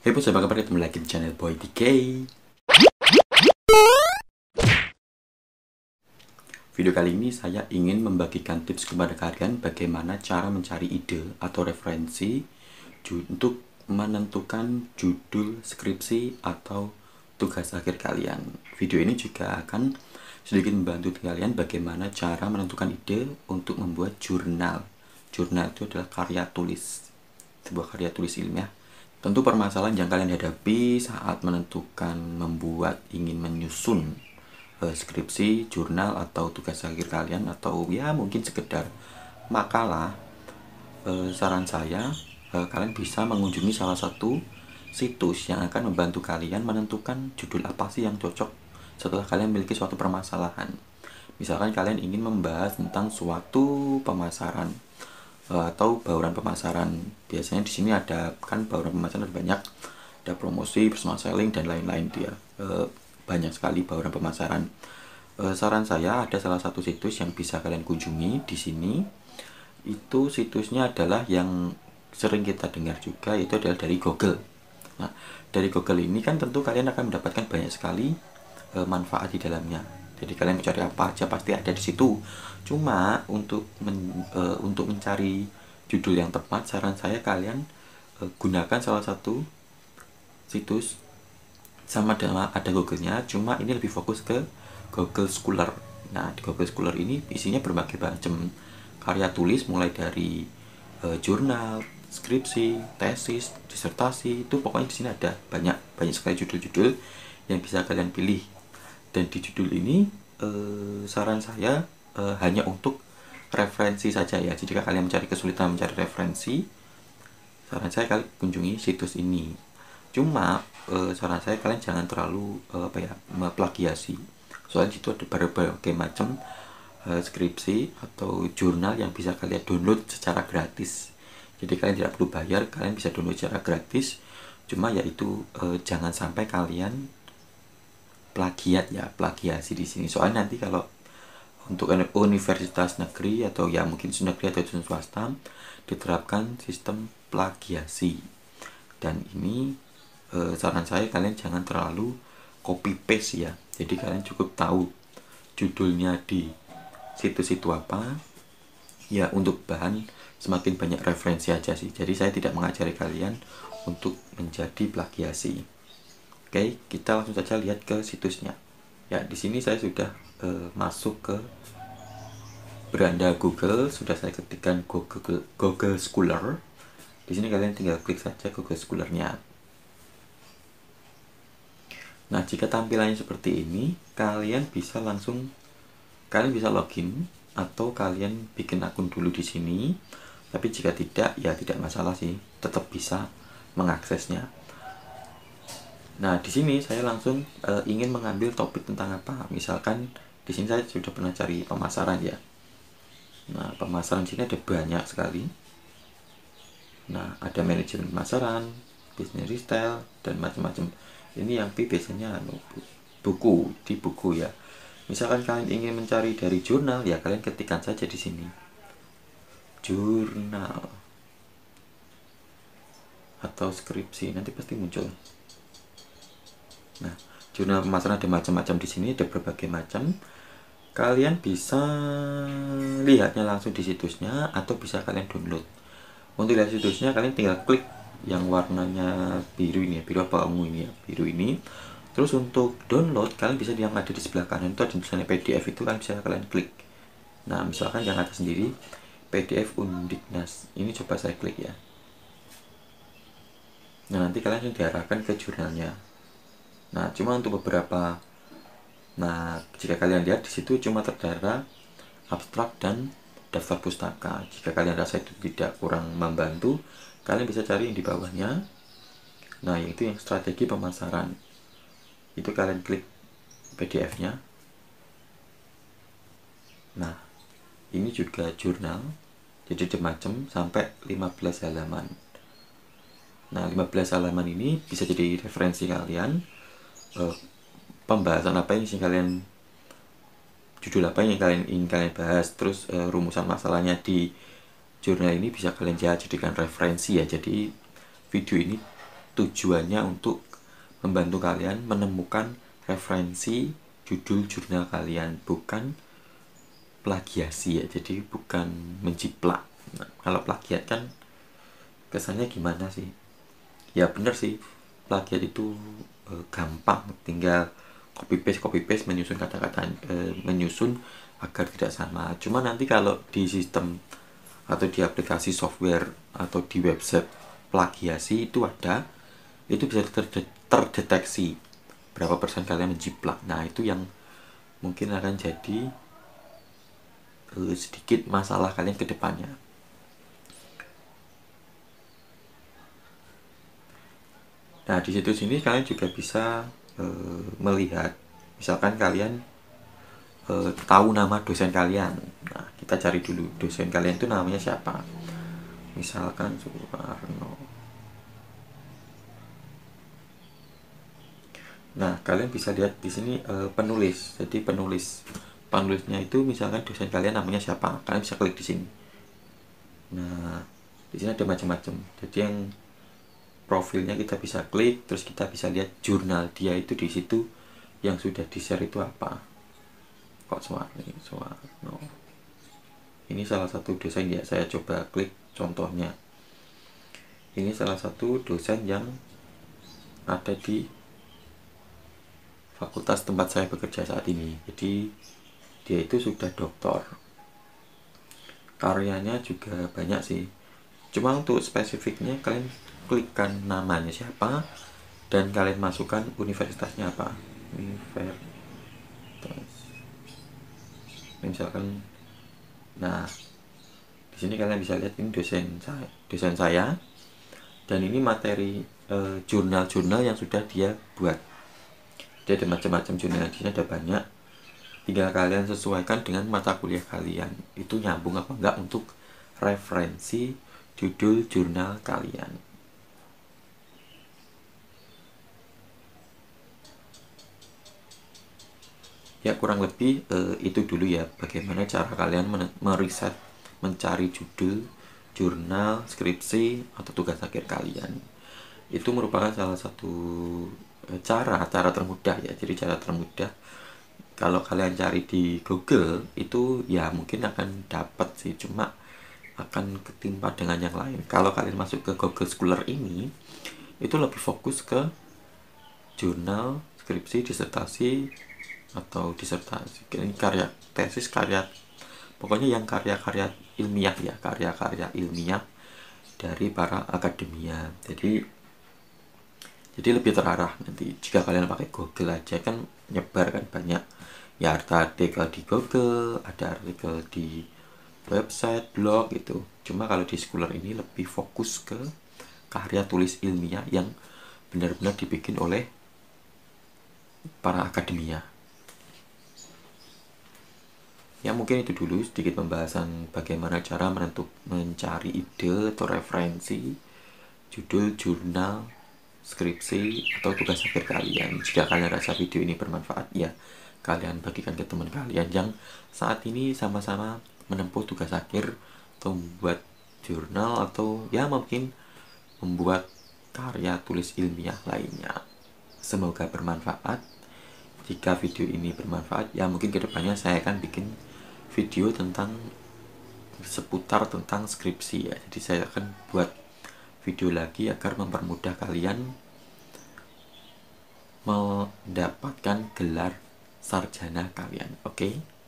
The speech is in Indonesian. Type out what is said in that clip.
Hei bos, apa kabar? Ketemu lagi di channel Boy DK Video kali ini saya ingin membagikan tips kepada kalian bagaimana cara mencari ide atau referensi untuk menentukan judul skripsi atau tugas akhir kalian. Video ini juga akan sedikit membantu kalian bagaimana cara menentukan ide untuk membuat jurnal. Jurnal itu adalah karya tulis, sebuah karya tulis ilmiah Tentu permasalahan yang kalian hadapi saat menentukan, membuat, ingin menyusun uh, skripsi, jurnal atau tugas akhir kalian atau ya mungkin sekedar makalah. uh, saran saya, uh, kalian bisa mengunjungi salah satu situs yang akan membantu kalian menentukan judul apa sih yang cocok setelah kalian memiliki suatu permasalahan. Misalkan kalian ingin membahas tentang suatu pemasaran Eh, atau bauran pemasaran biasanya di sini ada kan bauran pemasaran ada banyak ada promosi personal selling dan lain-lain dia e, banyak sekali bauran pemasaran e, saran saya ada salah satu situs yang bisa kalian kunjungi di sini itu situsnya adalah yang sering kita dengar juga yaitu adalah dari Google nah dari Google ini kan tentu kalian akan mendapatkan banyak sekali e, manfaat di dalamnya jadi kalian mencari apa aja pasti ada di situ cuma untuk men, uh, untuk mencari judul yang tepat saran saya kalian uh, gunakan salah satu situs sama dengan ada Google-nya cuma ini lebih fokus ke Google Scholar nah di Google Scholar ini isinya berbagai macam karya tulis mulai dari uh, jurnal skripsi, tesis, disertasi itu pokoknya di sini ada banyak banyak sekali judul-judul yang bisa kalian pilih dan di judul ini uh, saran saya uh, hanya untuk referensi saja ya jadi jika kalian mencari kesulitan mencari referensi saran saya kalian kunjungi situs ini cuma uh, saran saya kalian jangan terlalu uh, apa ya plagiasi soalnya itu ada berbagai macam uh, skripsi atau jurnal yang bisa kalian download secara gratis jadi kalian tidak perlu bayar kalian bisa download secara gratis cuma yaitu uh, jangan sampai kalian plagiat ya plagiasi di sini soalnya nanti kalau untuk universitas negeri atau ya mungkin negeri atau swasta diterapkan sistem plagiasi dan ini eh, saran saya kalian jangan terlalu copy paste ya jadi kalian cukup tahu judulnya di situ-situ apa ya untuk bahan semakin banyak referensi aja sih jadi saya tidak mengajari kalian untuk menjadi plagiasi Oke, kita langsung saja lihat ke situsnya. Ya, di sini saya sudah eh, masuk ke beranda Google, sudah saya ketikkan Google Google Scholar. Di sini kalian tinggal klik saja Google Scholar-nya. Nah, jika tampilannya seperti ini, kalian bisa langsung kalian bisa login atau kalian bikin akun dulu di sini. Tapi jika tidak, ya tidak masalah sih, tetap bisa mengaksesnya. Nah, di sini saya langsung e, ingin mengambil topik tentang apa. Misalkan di sini saya sudah pernah cari pemasaran ya. Nah, pemasaran di sini ada banyak sekali. Nah, ada manajemen pemasaran, bisnis retail dan macam-macam. Ini yang P biasanya anu, buku di buku ya. Misalkan kalian ingin mencari dari jurnal ya kalian ketikkan saja di sini. Jurnal atau skripsi nanti pasti muncul Nah, jurnal pemasaran ada macam-macam di sini, ada berbagai macam. Kalian bisa lihatnya langsung di situsnya atau bisa kalian download. Untuk lihat situsnya kalian tinggal klik yang warnanya biru ini ya, biru apa ungu ini ya, biru ini. Terus untuk download kalian bisa yang ada di sebelah kanan itu ada tulisannya PDF itu kan bisa kalian klik. Nah, misalkan yang atas sendiri PDF Undiknas. Ini coba saya klik ya. Nah, nanti kalian sudah diarahkan ke jurnalnya. Nah, cuma untuk beberapa Nah, jika kalian lihat di situ cuma terdara abstrak dan daftar pustaka. Jika kalian rasa itu tidak kurang membantu, kalian bisa cari yang di bawahnya. Nah, yaitu yang strategi pemasaran. Itu kalian klik PDF-nya. Nah, ini juga jurnal. Jadi macam sampai 15 halaman. Nah, 15 halaman ini bisa jadi referensi kalian Eh, pembahasan apa yang kalian judul apa yang kalian ingin kalian bahas terus uh, rumusan masalahnya di jurnal ini bisa kalian jadikan referensi ya jadi video ini tujuannya untuk membantu kalian menemukan referensi judul jurnal kalian bukan plagiasi ya jadi bukan menjiplak nah, kalau plagiat kan kesannya gimana sih ya bener sih plagiat itu Eh, gampang tinggal copy paste copy paste menyusun kata-kata e, menyusun agar tidak sama cuma nanti kalau di sistem atau di aplikasi software atau di website plagiasi itu ada itu bisa terdeteksi berapa persen kalian menjiplak nah itu yang mungkin akan jadi eh, sedikit masalah kalian ke depannya Nah, di situ sini kalian juga bisa e, melihat, misalkan kalian e, tahu nama dosen kalian. Nah, kita cari dulu dosen kalian itu namanya siapa. Misalkan Soekarno Nah, kalian bisa lihat di sini e, penulis. Jadi penulis penulisnya itu misalkan dosen kalian namanya siapa. Kalian bisa klik di sini. Nah, di sini ada macam-macam. Jadi yang profilnya kita bisa klik terus kita bisa lihat jurnal dia itu di situ yang sudah di share itu apa kok Suwarni Suwarno ini salah satu dosen ya saya coba klik contohnya ini salah satu dosen yang ada di fakultas tempat saya bekerja saat ini jadi dia itu sudah doktor karyanya juga banyak sih cuma untuk spesifiknya kalian klikkan namanya siapa dan kalian masukkan universitasnya apa universitas misalkan nah di sini kalian bisa lihat ini dosen saya dosen saya dan ini materi eh, jurnal-jurnal e, yang sudah dia buat dia ada macam-macam jurnal di sini ada banyak tinggal kalian sesuaikan dengan mata kuliah kalian itu nyambung apa enggak untuk referensi judul jurnal kalian ya kurang lebih uh, itu dulu ya bagaimana cara kalian men meriset mencari judul jurnal skripsi atau tugas akhir kalian itu merupakan salah satu eh, cara cara termudah ya jadi cara termudah kalau kalian cari di Google itu ya mungkin akan dapat sih cuma akan ketimpa dengan yang lain kalau kalian masuk ke Google Scholar ini itu lebih fokus ke jurnal skripsi disertasi atau disertasi ini karya tesis karya pokoknya yang karya-karya ilmiah ya karya-karya ilmiah dari para akademia jadi jadi lebih terarah nanti jika kalian pakai Google aja kan nyebar kan banyak ya ada artikel di Google ada artikel di website blog gitu cuma kalau di Scholar ini lebih fokus ke karya tulis ilmiah yang benar-benar dibikin oleh para akademia Ya mungkin itu dulu sedikit pembahasan bagaimana cara menentuk mencari ide atau referensi judul jurnal skripsi atau tugas akhir kalian. Jika kalian rasa video ini bermanfaat ya kalian bagikan ke teman kalian yang saat ini sama-sama menempuh tugas akhir atau membuat jurnal atau ya mungkin membuat karya tulis ilmiah lainnya. Semoga bermanfaat. Jika video ini bermanfaat, ya mungkin kedepannya saya akan bikin video tentang seputar tentang skripsi ya. Jadi saya akan buat video lagi agar mempermudah kalian mendapatkan gelar sarjana kalian. Oke. Okay?